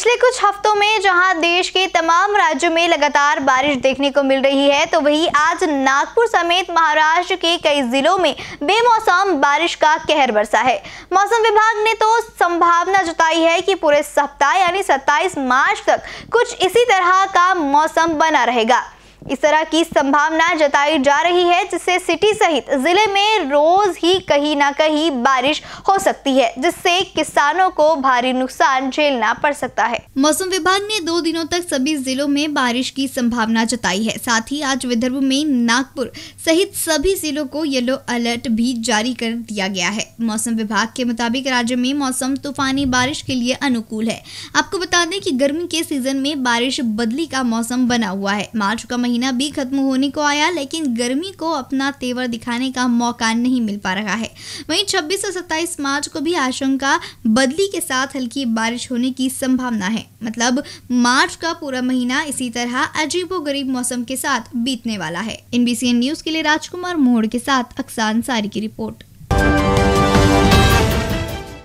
पिछले कुछ हफ्तों में जहां देश के तमाम राज्यों में लगातार बारिश देखने को मिल रही है तो वहीं आज नागपुर समेत महाराष्ट्र के कई जिलों में बेमौसम बारिश का कहर बरसा है मौसम विभाग ने तो संभावना जताई है कि पूरे सप्ताह यानी 27 मार्च तक कुछ इसी तरह का मौसम बना रहेगा इस तरह की संभावना जताई जा रही है जिससे सिटी सहित जिले में रोज ही कहीं ना कहीं बारिश हो सकती है जिससे किसानों को भारी नुकसान झेलना पड़ सकता है मौसम विभाग ने दो दिनों तक सभी जिलों में बारिश की संभावना जताई है साथ ही आज विदर्भ में नागपुर सहित सभी जिलों को येलो अलर्ट भी जारी कर दिया गया है मौसम विभाग के मुताबिक राज्य में मौसम तूफानी बारिश के लिए अनुकूल है आपको बता दें की गर्मी के सीजन में बारिश बदली का मौसम बना हुआ है मार्च का महीना महीना भी खत्म होने को आया लेकिन गर्मी को अपना तेवर दिखाने का मौका नहीं मिल पा रहा है वहीं छब्बीस और सत्ताईस मार्च को भी आशंका बदली के साथ हल्की बारिश होने की संभावना है मतलब मार्च का पूरा महीना इसी तरह गरीब मौसम के साथ बीतने वाला है एनबीसी न्यूज के लिए राजकुमार मोड़ के साथ अक्सान सारी की रिपोर्ट